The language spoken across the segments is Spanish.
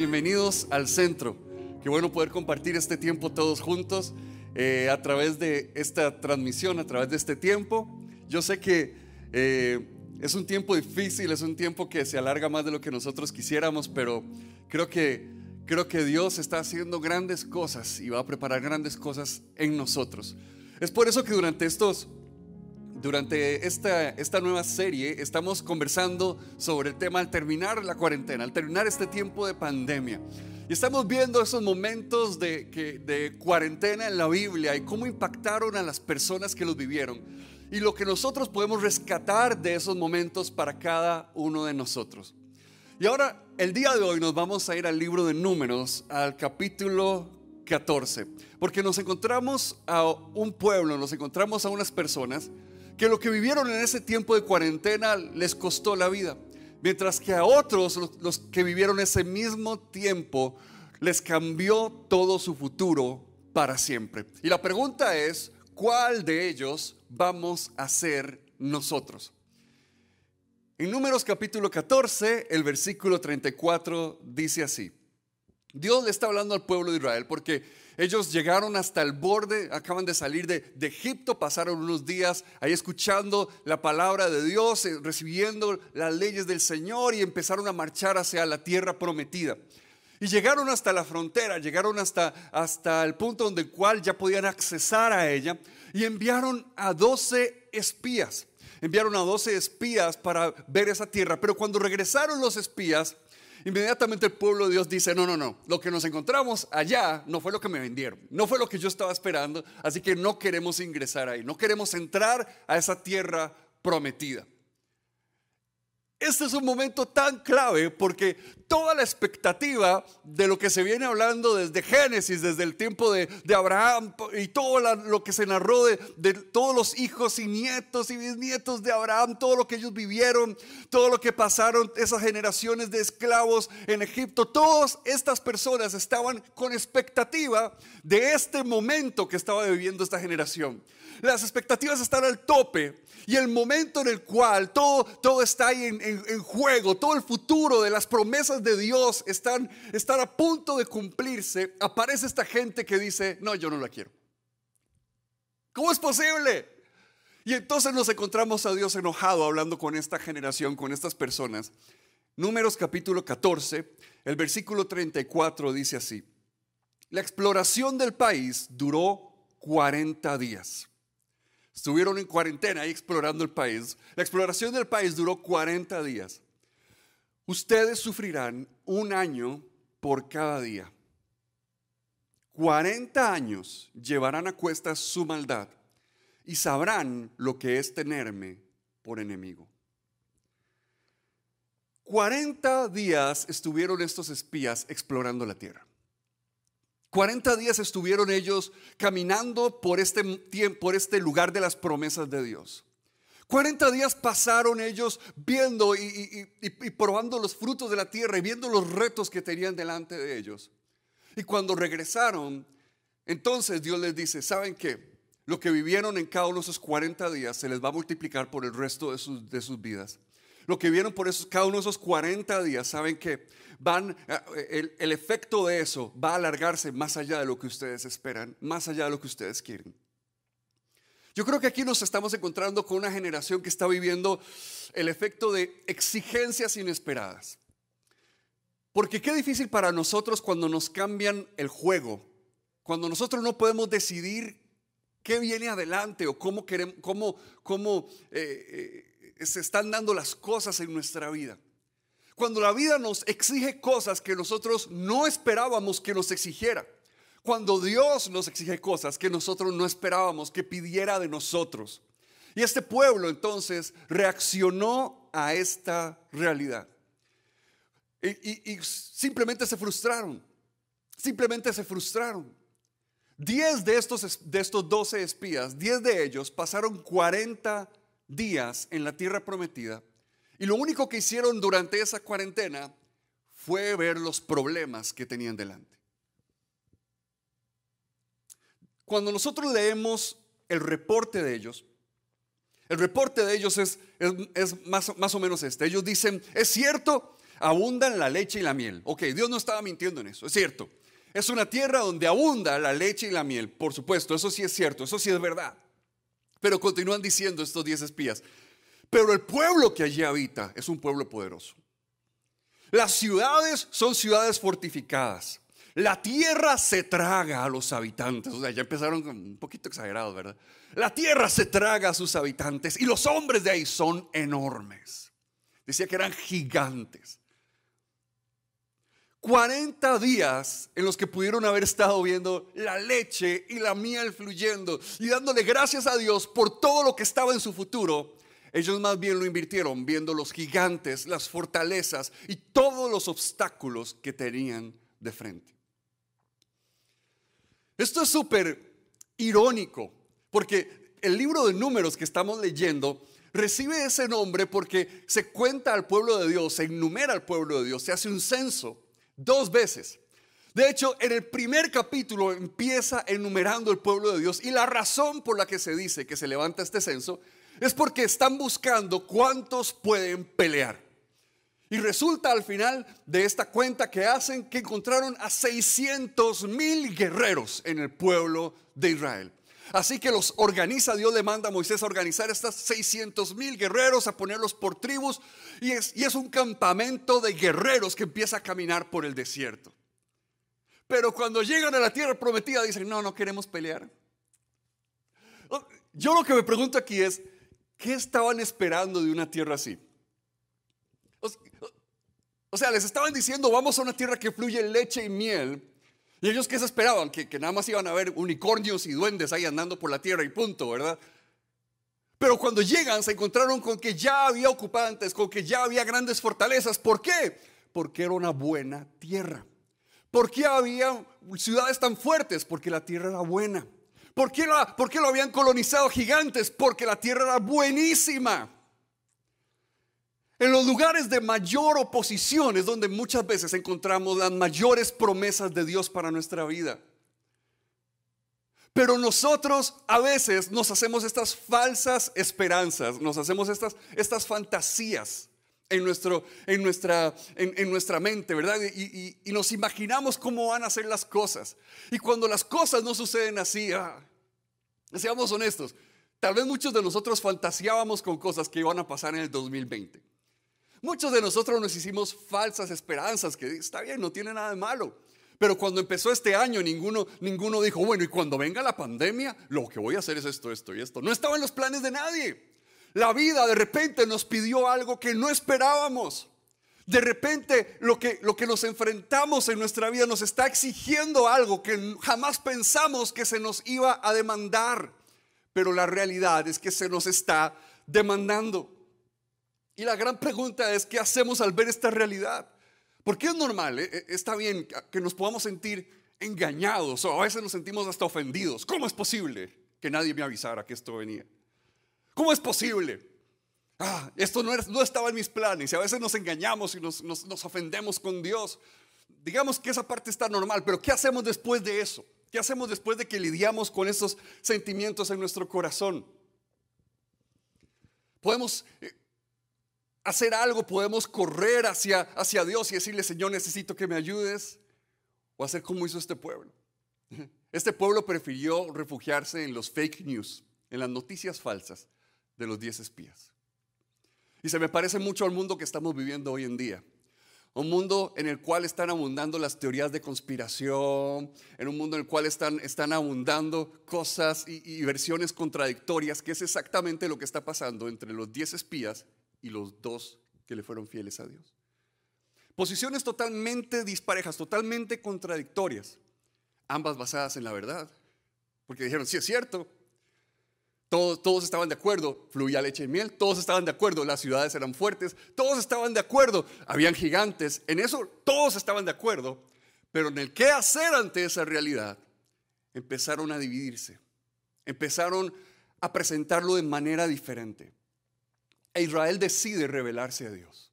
bienvenidos al centro. Qué bueno poder compartir este tiempo todos juntos eh, a través de esta transmisión, a través de este tiempo. Yo sé que eh, es un tiempo difícil, es un tiempo que se alarga más de lo que nosotros quisiéramos, pero creo que, creo que Dios está haciendo grandes cosas y va a preparar grandes cosas en nosotros. Es por eso que durante estos durante esta, esta nueva serie estamos conversando sobre el tema al terminar la cuarentena, al terminar este tiempo de pandemia. Y estamos viendo esos momentos de, de cuarentena en la Biblia y cómo impactaron a las personas que los vivieron y lo que nosotros podemos rescatar de esos momentos para cada uno de nosotros. Y ahora, el día de hoy nos vamos a ir al libro de números, al capítulo 14, porque nos encontramos a un pueblo, nos encontramos a unas personas que lo que vivieron en ese tiempo de cuarentena les costó la vida, mientras que a otros, los que vivieron ese mismo tiempo, les cambió todo su futuro para siempre. Y la pregunta es, ¿cuál de ellos vamos a ser nosotros? En Números capítulo 14, el versículo 34 dice así, Dios le está hablando al pueblo de Israel porque ellos llegaron hasta el borde, acaban de salir de, Egipto, pasaron unos días ahí escuchando la palabra de Dios, eh, recibiendo las leyes del Señor y empezaron a marchar hacia la tierra prometida. Y llegaron hasta la frontera, llegaron hasta, hasta el punto donde cual ya podían accesar a ella y enviaron a 12 espías. Enviaron a 12 espías para ver esa tierra, pero cuando regresaron los espías, Inmediatamente el pueblo de Dios dice, no, no, no, lo que nos encontramos allá no fue lo que me vendieron, no fue lo que yo estaba esperando, así que no queremos ingresar ahí, no queremos entrar a esa tierra prometida. Este es un momento tan clave porque toda la expectativa de lo que se viene hablando desde Génesis, desde el tiempo de, Abraham y todo lo que se narró de, todos los hijos y nietos y bisnietos de Abraham, todo lo que ellos vivieron, todo lo que pasaron, esas generaciones de esclavos en Egipto, todas estas personas estaban con expectativa de este momento que estaba viviendo esta generación. Las expectativas están al tope y el momento en el cual todo, todo está ahí en en, juego, todo el futuro de las promesas de Dios están, están a punto de cumplirse, aparece esta gente que dice, no, yo no la quiero. ¿Cómo es posible? Y entonces nos encontramos a Dios enojado hablando con esta generación, con estas personas. Números capítulo 14, el versículo 34 dice así, la exploración del país duró 40 días. Estuvieron en cuarentena y explorando el país. La exploración del país duró 40 días. Ustedes sufrirán un año por cada día. 40 años llevarán a cuestas su maldad y sabrán lo que es tenerme por enemigo. 40 días estuvieron estos espías explorando la tierra. 40 días estuvieron ellos caminando por este, por este lugar de las promesas de Dios. 40 días pasaron ellos viendo y, probando los frutos de la tierra y viendo los retos que tenían delante de ellos. Y cuando regresaron, entonces Dios les dice, ¿saben qué? Lo que vivieron en cada uno de esos 40 días se les va a multiplicar por el resto de sus vidas. Lo que vieron por esos, cada uno de esos 40 días, saben que van, eh, eh, el, efecto de eso va a alargarse más allá de lo que ustedes esperan, más allá de lo que ustedes quieren. Yo creo que aquí nos estamos encontrando con una generación que está viviendo el efecto de exigencias inesperadas. Porque qué difícil para nosotros cuando nos cambian el juego, cuando nosotros no podemos decidir qué viene adelante o cómo, queremos, cómo, cómo eh, se están dando las cosas en nuestra vida. Cuando la vida nos exige cosas que nosotros no esperábamos que nos exigiera. Cuando Dios nos exige cosas que nosotros no esperábamos que pidiera de nosotros. Y este pueblo entonces reaccionó a esta realidad. Y, simplemente se frustraron. Simplemente se frustraron. Diez de estos, de estos 12 espías, diez de ellos pasaron 40 días en la tierra prometida y lo único que hicieron durante esa cuarentena fue ver los problemas que tenían delante. Cuando nosotros leemos el reporte de ellos, el reporte de ellos es, es, más, más, o menos este. Ellos dicen, es cierto, abundan la leche y la miel. Ok, Dios no estaba mintiendo en eso, es cierto. Es una tierra donde abunda la leche y la miel, por supuesto, eso sí es cierto, eso sí es verdad. Pero continúan diciendo estos diez espías, pero el pueblo que allí habita es un pueblo poderoso. Las ciudades son ciudades fortificadas. La tierra se traga a los habitantes. O sea, ya empezaron con un poquito exagerados, ¿verdad? La tierra se traga a sus habitantes y los hombres de ahí son enormes. Decía que eran gigantes. 40 días en los que pudieron haber estado viendo la leche y la miel fluyendo y dándole gracias a Dios por todo lo que estaba en su futuro, ellos más bien lo invirtieron viendo los gigantes, las fortalezas y todos los obstáculos que tenían de frente. Esto es súper irónico porque el libro de números que estamos leyendo recibe ese nombre porque se cuenta al pueblo de Dios, se enumera al pueblo de Dios, se hace un censo dos veces. De hecho, en el primer capítulo empieza enumerando el pueblo de Dios y la razón por la que se dice que se levanta este censo es porque están buscando cuántos pueden pelear. Y resulta al final de esta cuenta que hacen que encontraron a 600 mil guerreros en el pueblo de Israel. Así que los organiza, Dios le manda a Moisés a organizar estas 600 mil guerreros, a ponerlos por tribus, y es, y es un campamento de guerreros que empieza a caminar por el desierto. Pero cuando llegan a la tierra prometida dicen, no, no queremos pelear. Oh, yo lo que me pregunto aquí es, ¿qué estaban esperando de una tierra así? O sea, les estaban diciendo, vamos a una tierra que fluye leche y miel, ¿Y ellos qué se esperaban? Que, nada más iban a ver unicornios y duendes ahí andando por la tierra y punto, ¿verdad? Pero cuando llegan se encontraron con que ya había ocupantes, con que ya había grandes fortalezas. ¿Por qué? Porque era una buena tierra. ¿Por qué había ciudades tan fuertes? Porque la tierra era buena. ¿Por qué, la, ¿Por qué lo habían colonizado gigantes? Porque la tierra era buenísima. En los lugares de mayor oposición es donde muchas veces encontramos las mayores promesas de Dios para nuestra vida. Pero nosotros a veces nos hacemos estas falsas esperanzas, nos hacemos estas, estas fantasías en, nuestro, en, nuestra, en, nuestra mente, ¿verdad? Y, nos imaginamos cómo van a ser las cosas. Y cuando las cosas no suceden así, ah, seamos honestos, tal vez muchos de nosotros fantaseábamos con cosas que iban a pasar en el 2020. Muchos de nosotros nos hicimos falsas esperanzas, que está bien, no tiene nada de malo. Pero cuando empezó este año, ninguno, ninguno dijo, bueno, y cuando venga la pandemia, lo que voy a hacer es esto, esto y esto. No estaba en los planes de nadie. La vida de repente nos pidió algo que no esperábamos. De repente lo que, lo que nos enfrentamos en nuestra vida nos está exigiendo algo que jamás pensamos que se nos iba a demandar. Pero la realidad es que se nos está demandando. Y la gran pregunta es, ¿qué hacemos al ver esta realidad? Porque es normal, eh, eh, está bien que nos podamos sentir engañados o a veces nos sentimos hasta ofendidos. ¿Cómo es posible que nadie me avisara que esto venía? ¿Cómo es posible? Ah, esto no, estaba en mis planes y a veces nos engañamos y nos, nos ofendemos con Dios. Digamos que esa parte está normal, pero ¿qué hacemos después de eso? ¿Qué hacemos después de que lidiamos con esos sentimientos en nuestro corazón? Podemos eh, hacer algo, podemos correr hacia, hacia Dios y decirle, Señor, necesito que me ayudes, o hacer como hizo este pueblo. Este pueblo prefirió refugiarse en los fake news, en las noticias falsas de los 10 espías. Y se me parece mucho al mundo que estamos viviendo hoy en día. Un mundo en el cual están abundando las teorías de conspiración, en un mundo en el cual están, están abundando cosas y, y versiones contradictorias, que es exactamente lo que está pasando entre los 10 espías y los dos que le fueron fieles a Dios. Posiciones totalmente disparejas, totalmente contradictorias, ambas basadas en la verdad, porque dijeron, sí es cierto, todos, todos, estaban de acuerdo, fluía leche y miel, todos estaban de acuerdo, las ciudades eran fuertes, todos estaban de acuerdo, habían gigantes, en eso todos estaban de acuerdo, pero en el qué hacer ante esa realidad empezaron a dividirse, empezaron a presentarlo de manera diferente. E Israel decide rebelarse a Dios.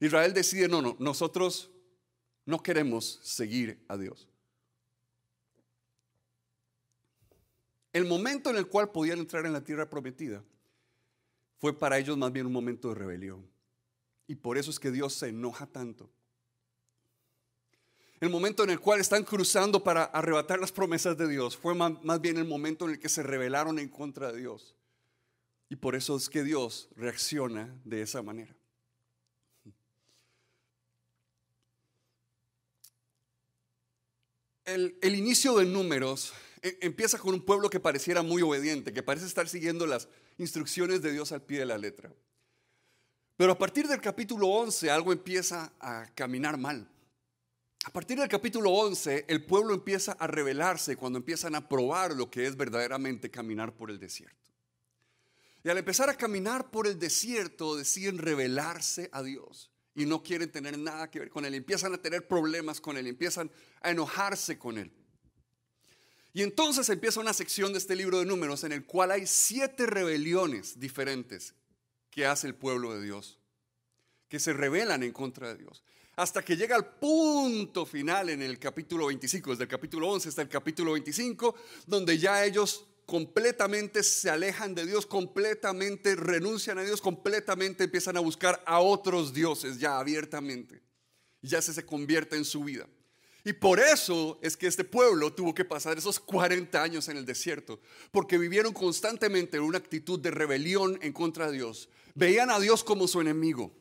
Israel decide, no, no, nosotros no queremos seguir a Dios. El momento en el cual podían entrar en la tierra prometida fue para ellos más bien un momento de rebelión. Y por eso es que Dios se enoja tanto. El momento en el cual están cruzando para arrebatar las promesas de Dios fue más, bien el momento en el que se rebelaron en contra de Dios. Y por eso es que Dios reacciona de esa manera. El, el inicio de números e, empieza con un pueblo que pareciera muy obediente, que parece estar siguiendo las instrucciones de Dios al pie de la letra. Pero a partir del capítulo 11 algo empieza a caminar mal. A partir del capítulo 11 el pueblo empieza a rebelarse cuando empiezan a probar lo que es verdaderamente caminar por el desierto. Y al empezar a caminar por el desierto, deciden rebelarse a Dios y no quieren tener nada que ver con Él. Empiezan a tener problemas con Él, empiezan a enojarse con Él. Y entonces empieza una sección de este libro de números en el cual hay siete rebeliones diferentes que hace el pueblo de Dios, que se rebelan en contra de Dios. Hasta que llega al punto final en el capítulo 25, desde el capítulo 11 hasta el capítulo 25, donde ya ellos completamente se alejan de Dios, completamente renuncian a Dios, completamente empiezan a buscar a otros dioses ya abiertamente. ya se, se convierte en su vida. Y por eso es que este pueblo tuvo que pasar esos 40 años en el desierto, porque vivieron constantemente en una actitud de rebelión en contra de Dios. Veían a Dios como su enemigo.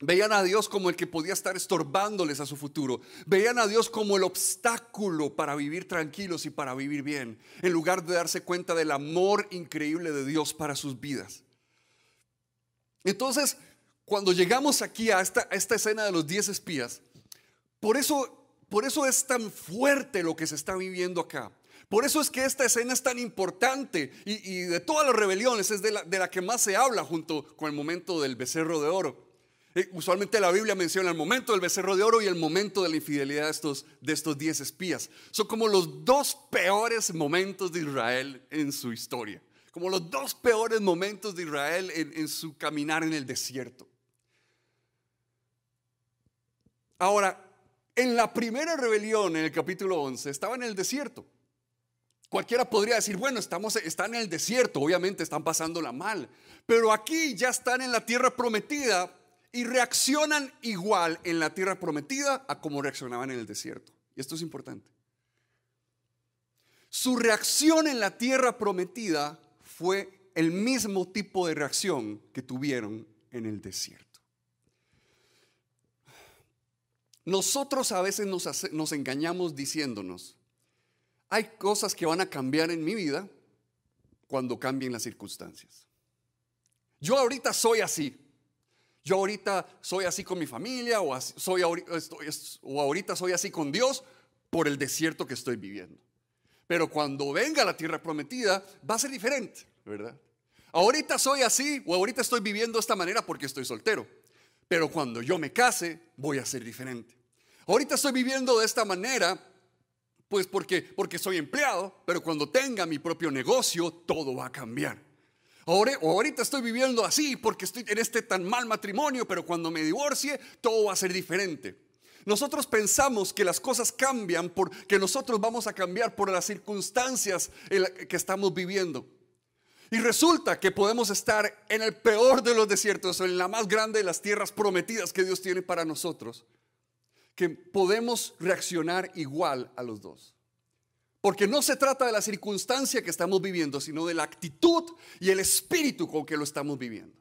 Veían a Dios como el que podía estar estorbándoles a su futuro. Veían a Dios como el obstáculo para vivir tranquilos y para vivir bien, en lugar de darse cuenta del amor increíble de Dios para sus vidas. Entonces, cuando llegamos aquí a esta, escena de los diez espías, por eso, por eso es tan fuerte lo que se está viviendo acá. Por eso es que esta escena es tan importante y, de todas las rebeliones es de la que más se habla junto con el momento del becerro de oro. Usualmente la Biblia menciona el momento del becerro de oro y el momento de la infidelidad de estos, de estos diez espías. Son como los dos peores momentos de Israel en su historia. Como los dos peores momentos de Israel en, su caminar en el desierto. Ahora, en la primera rebelión, en el capítulo 11, estaba en el desierto. Cualquiera podría decir, bueno, estamos, están en el desierto, obviamente están pasándola mal. Pero aquí ya están en la tierra prometida y reaccionan igual en la tierra prometida a como reaccionaban en el desierto. Y esto es importante. Su reacción en la tierra prometida fue el mismo tipo de reacción que tuvieron en el desierto. Nosotros a veces nos, engañamos diciéndonos, hay cosas que van a cambiar en mi vida cuando cambien las circunstancias. Yo ahorita soy así, yo ahorita soy así con mi familia o, soy, estoy, ahorita soy así con Dios por el desierto que estoy viviendo. Pero cuando venga la tierra prometida va a ser diferente, ¿verdad? Ahorita soy así o ahorita estoy viviendo de esta manera porque estoy soltero. Pero cuando yo me case voy a ser diferente. Ahorita estoy viviendo de esta manera pues porque, porque soy empleado, pero cuando tenga mi propio negocio todo va a cambiar. Ahora, ahorita estoy viviendo así porque estoy en este tan mal matrimonio, pero cuando me divorcie todo va a ser diferente. Nosotros pensamos que las cosas cambian porque nosotros vamos a cambiar por las circunstancias que estamos viviendo. Y resulta que podemos estar en el peor de los desiertos, en la más grande de las tierras prometidas que Dios tiene para nosotros, que podemos reaccionar igual a los dos. Porque no se trata de la circunstancia que estamos viviendo, sino de la actitud y el espíritu con que lo estamos viviendo.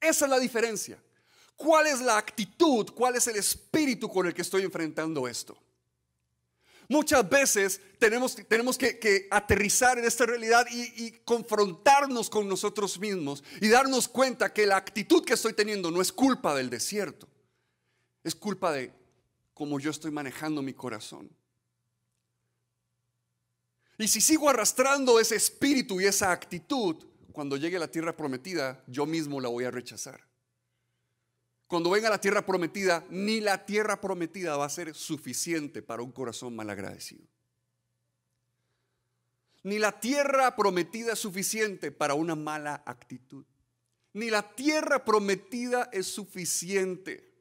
Esa es la diferencia. ¿Cuál es la actitud? ¿Cuál es el espíritu con el que estoy enfrentando esto? Muchas veces tenemos, tenemos que, aterrizar en esta realidad y, y confrontarnos con nosotros mismos y darnos cuenta que la actitud que estoy teniendo no es culpa del desierto, es culpa de cómo yo estoy manejando mi corazón. Y si sigo arrastrando ese espíritu y esa actitud, cuando llegue a la tierra prometida, yo mismo la voy a rechazar. Cuando venga la tierra prometida, ni la tierra prometida va a ser suficiente para un corazón malagradecido. Ni la tierra prometida es suficiente para una mala actitud. Ni la tierra prometida es suficiente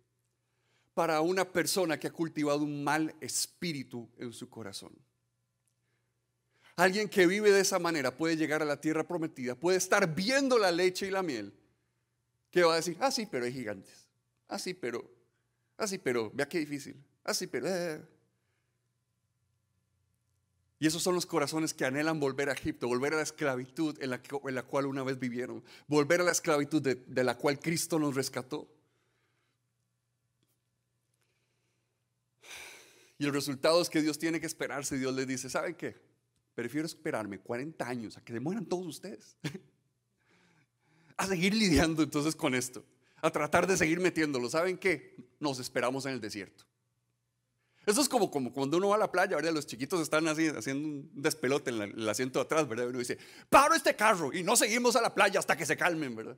para una persona que ha cultivado un mal espíritu en su corazón. Alguien que vive de esa manera puede llegar a la tierra prometida, puede estar viendo la leche y la miel, que va a decir, ah, sí, pero hay gigantes. Ah, sí, pero, ah, sí, pero, vea qué difícil. Ah, sí, pero... Eh". Y esos son los corazones que anhelan volver a Egipto, volver a la esclavitud en la, en la cual una vez vivieron, volver a la esclavitud de, la cual Cristo nos rescató. Y el resultado es que Dios tiene que esperarse. Dios les dice, ¿saben qué? Prefiero esperarme 40 años a que demueran todos ustedes. a seguir lidiando entonces con esto. A tratar de seguir metiéndolo. ¿Saben qué? Nos esperamos en el desierto. Eso es como, como cuando uno va a la playa, ¿verdad? Los chiquitos están así, haciendo un despelote en, el asiento de atrás, ¿verdad? Uno dice, paro este carro y no seguimos a la playa hasta que se calmen, ¿verdad?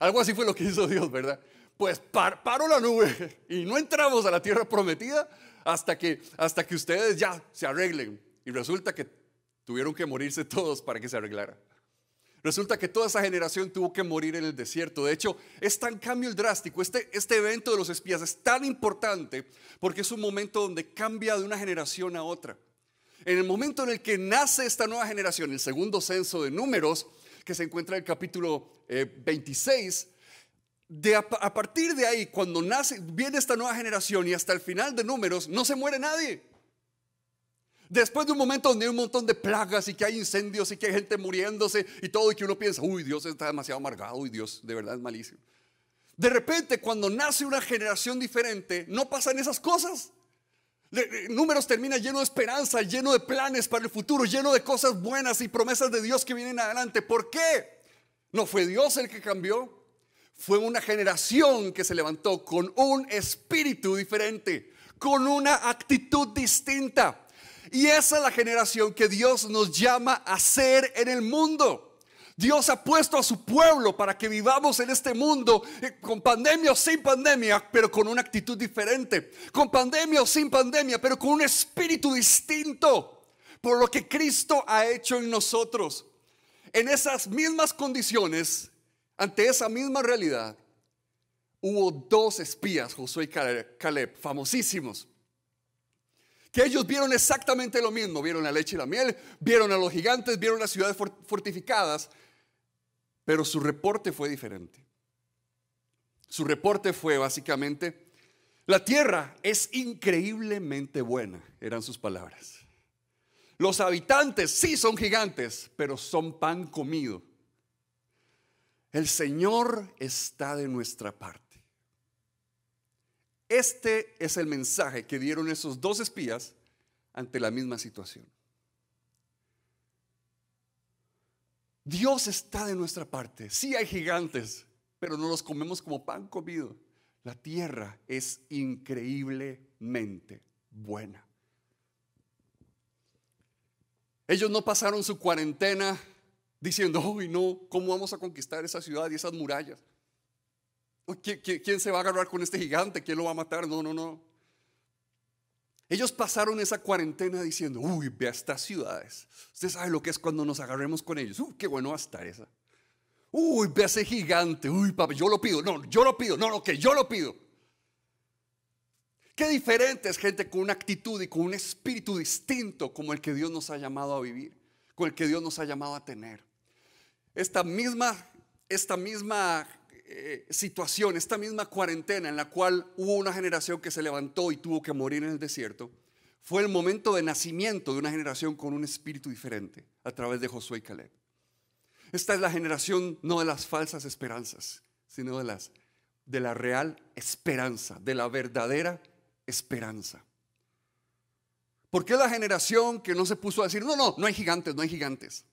Algo así fue lo que hizo Dios, ¿verdad? Pues paro la nube y no entramos a la tierra prometida hasta que, hasta que ustedes ya se arreglen. Y resulta que Tuvieron que morirse todos para que se arreglara. Resulta que toda esa generación tuvo que morir en el desierto. De hecho, es tan cambio el drástico, este, este evento de los espías es tan importante porque es un momento donde cambia de una generación a otra. En el momento en el que nace esta nueva generación, el segundo censo de números, que se encuentra en el capítulo 26, eh, de a, a partir de ahí, cuando nace, viene esta nueva generación y hasta el final de números, no se muere nadie. Después de un momento donde hay un montón de plagas y que hay incendios y que hay gente muriéndose y todo, y que uno piensa, uy, Dios está demasiado amargado y Dios de verdad es malísimo. De repente, cuando nace una generación diferente, no pasan esas cosas. Números termina lleno de esperanza, lleno de planes para el futuro, lleno de cosas buenas y promesas de Dios que vienen adelante. ¿Por qué? No fue Dios el que cambió, fue una generación que se levantó con un espíritu diferente, con una actitud distinta. Y esa es la generación que Dios nos llama a ser en el mundo. Dios ha puesto a su pueblo para que vivamos en este mundo eh, con pandemia o sin pandemia, pero con una actitud diferente. Con pandemia o sin pandemia, pero con un espíritu distinto por lo que Cristo ha hecho en nosotros. En esas mismas condiciones, ante esa misma realidad, hubo dos espías, Josué y Caleb, famosísimos que ellos vieron exactamente lo mismo. Vieron la leche y la miel, vieron a los gigantes, vieron las ciudades fortificadas, pero su reporte fue diferente. Su reporte fue básicamente, la tierra es increíblemente buena, eran sus palabras. Los habitantes sí son gigantes, pero son pan comido. El Señor está de nuestra parte. Este es el mensaje que dieron esos dos espías ante la misma situación. Dios está de nuestra parte. Sí hay gigantes, pero no los comemos como pan comido. La tierra es increíblemente buena. Ellos no pasaron su cuarentena diciendo, uy, no, ¿cómo vamos a conquistar esa ciudad y esas murallas? ¿Quién se va a agarrar con este gigante? ¿Quién lo va a matar? No, no, no. Ellos pasaron esa cuarentena diciendo, uy, ve a estas ciudades. Usted sabe lo que es cuando nos agarremos con ellos. Uy, qué bueno va a estar esa. Uy, ve a ese gigante. Uy, papá, yo lo pido. No, yo lo pido. No, lo que yo lo pido. Qué diferente es gente con una actitud y con un espíritu distinto como el que Dios nos ha llamado a vivir, con el que Dios nos ha llamado a tener. Esta misma, esta misma eh, situación, esta misma cuarentena en la cual hubo una generación que se levantó y tuvo que morir en el desierto, fue el momento de nacimiento de una generación con un espíritu diferente a través de Josué y Caleb. Esta es la generación no de las falsas esperanzas, sino de las de la real esperanza, de la verdadera esperanza. Porque es la generación que no se puso a decir, no, no, no hay gigantes, no hay gigantes.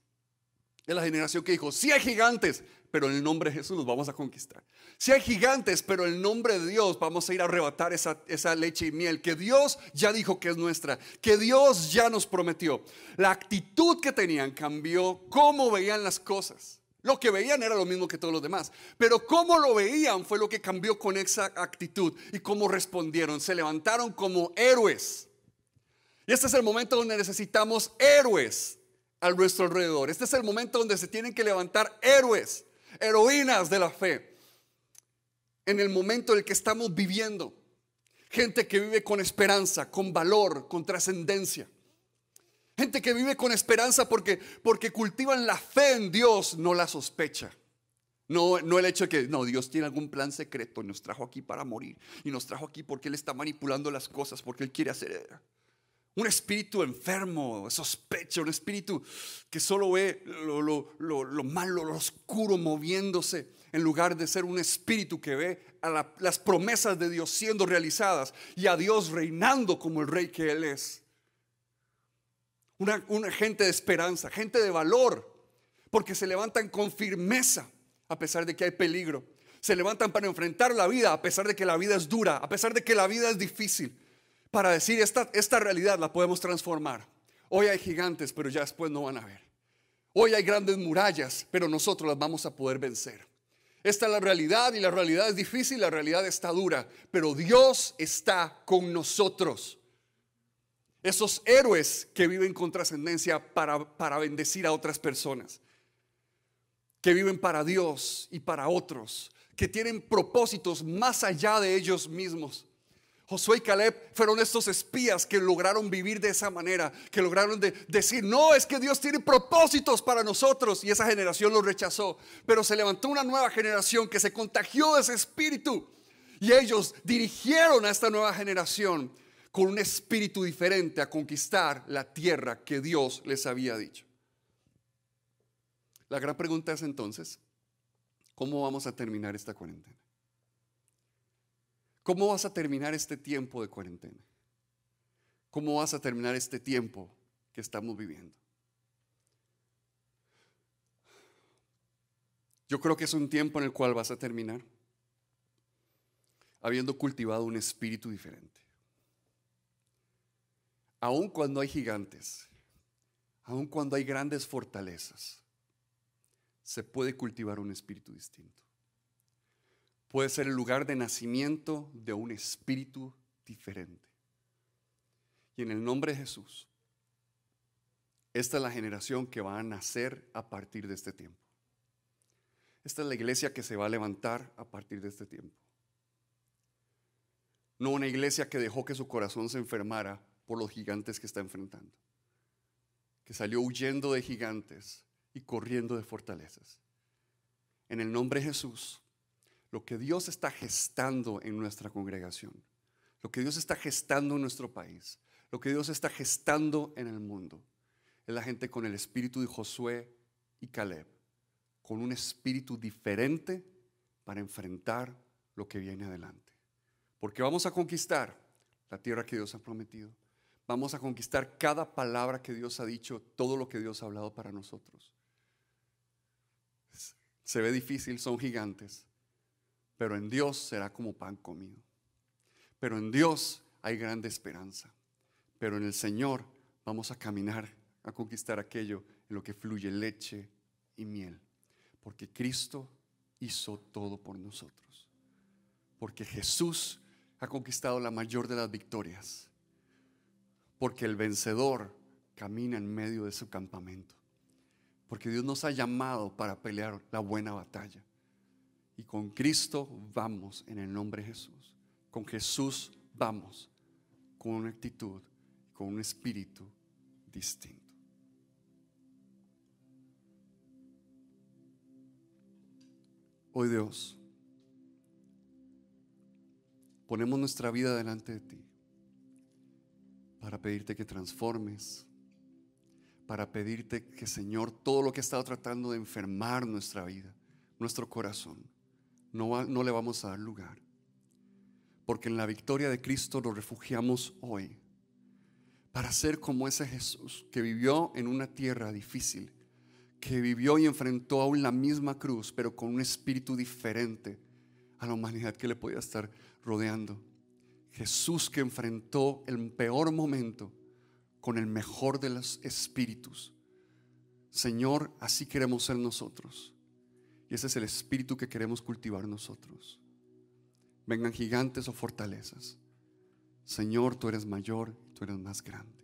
Es la generación que dijo, sí hay gigantes, pero en el nombre de Jesús nos vamos a conquistar. Si hay gigantes, pero en el nombre de Dios vamos a ir a arrebatar esa, esa leche y miel que Dios ya dijo que es nuestra, que Dios ya nos prometió. La actitud que tenían cambió cómo veían las cosas. Lo que veían era lo mismo que todos los demás, pero cómo lo veían fue lo que cambió con esa actitud y cómo respondieron. Se levantaron como héroes. Y este es el momento donde necesitamos héroes a nuestro alrededor. Este es el momento donde se tienen que levantar héroes heroínas de la fe en el momento en el que estamos viviendo. Gente que vive con esperanza, con valor, con trascendencia. Gente que vive con esperanza porque, porque cultivan la fe en Dios, no la sospecha. No, no el hecho de que, no, Dios tiene algún plan secreto, nos trajo aquí para morir y nos trajo aquí porque Él está manipulando las cosas, porque Él quiere hacer un espíritu enfermo, sospecho, un espíritu que solo ve lo, malo, lo oscuro moviéndose, en lugar de ser un espíritu que ve a las promesas de Dios siendo realizadas y a Dios reinando como el rey que Él es. una gente de esperanza, gente de valor, porque se levantan con firmeza a pesar de que hay peligro. Se levantan para enfrentar la vida a pesar de que la vida es dura, a pesar de que la vida es difícil para decir, esta, esta realidad la podemos transformar. Hoy hay gigantes, pero ya después no van a ver Hoy hay grandes murallas, pero nosotros las vamos a poder vencer. Esta es la realidad y la realidad es difícil, la realidad está dura, pero Dios está con nosotros. Esos héroes que viven con trascendencia para, para bendecir a otras personas, que viven para Dios y para otros, que tienen propósitos más allá de ellos mismos. Josué y Caleb fueron estos espías que lograron vivir de esa manera, que lograron decir, no, es que Dios tiene propósitos para nosotros. Y esa generación lo rechazó. Pero se levantó una nueva generación que se contagió de ese espíritu. Y ellos dirigieron a esta nueva generación con un espíritu diferente a conquistar la tierra que Dios les había dicho. La gran pregunta es entonces, ¿cómo vamos a terminar esta cuarentena? ¿Cómo vas a terminar este tiempo de cuarentena? ¿Cómo vas a terminar este tiempo que estamos viviendo? Yo creo que es un tiempo en el cual vas a terminar habiendo cultivado un espíritu diferente. Aun cuando hay gigantes, aun cuando hay grandes fortalezas, se puede cultivar un espíritu distinto puede ser el lugar de nacimiento de un espíritu diferente. Y en el nombre de Jesús, esta es la generación que va a nacer a partir de este tiempo. Esta es la iglesia que se va a levantar a partir de este tiempo. No una iglesia que dejó que su corazón se enfermara por los gigantes que está enfrentando. Que salió huyendo de gigantes y corriendo de fortalezas. En el nombre de Jesús, lo que Dios está gestando en nuestra congregación, lo que Dios está gestando en nuestro país, lo que Dios está gestando en el mundo. Es la gente con el espíritu de Josué y Caleb, con un espíritu diferente para enfrentar lo que viene adelante. Porque vamos a conquistar la tierra que Dios ha prometido. Vamos a conquistar cada palabra que Dios ha dicho, todo lo que Dios ha hablado para nosotros. Se ve difícil, son gigantes, pero en Dios será como pan comido. Pero en Dios hay grande esperanza. Pero en el Señor vamos a caminar a conquistar aquello en lo que fluye leche y miel. Porque Cristo hizo todo por nosotros. Porque Jesús ha conquistado la mayor de las victorias. Porque el vencedor camina en medio de su campamento. Porque Dios nos ha llamado para pelear la buena batalla. Y con Cristo vamos en el nombre de Jesús. Con Jesús vamos con una actitud, con un espíritu distinto. Hoy Dios, ponemos nuestra vida delante de ti para pedirte que transformes, para pedirte que Señor, todo lo que ha estado tratando de enfermar nuestra vida, nuestro corazón, no, le vamos a dar lugar. Porque en la victoria de Cristo nos refugiamos hoy para ser como ese Jesús que vivió en una tierra difícil, que vivió y enfrentó aún la misma cruz, pero con un espíritu diferente a la humanidad que le podía estar rodeando. Jesús que enfrentó el peor momento con el mejor de los espíritus. Señor, así queremos ser nosotros. Y ese es el espíritu que queremos cultivar nosotros. Vengan gigantes o fortalezas. Señor, tú eres mayor, tú eres más grande.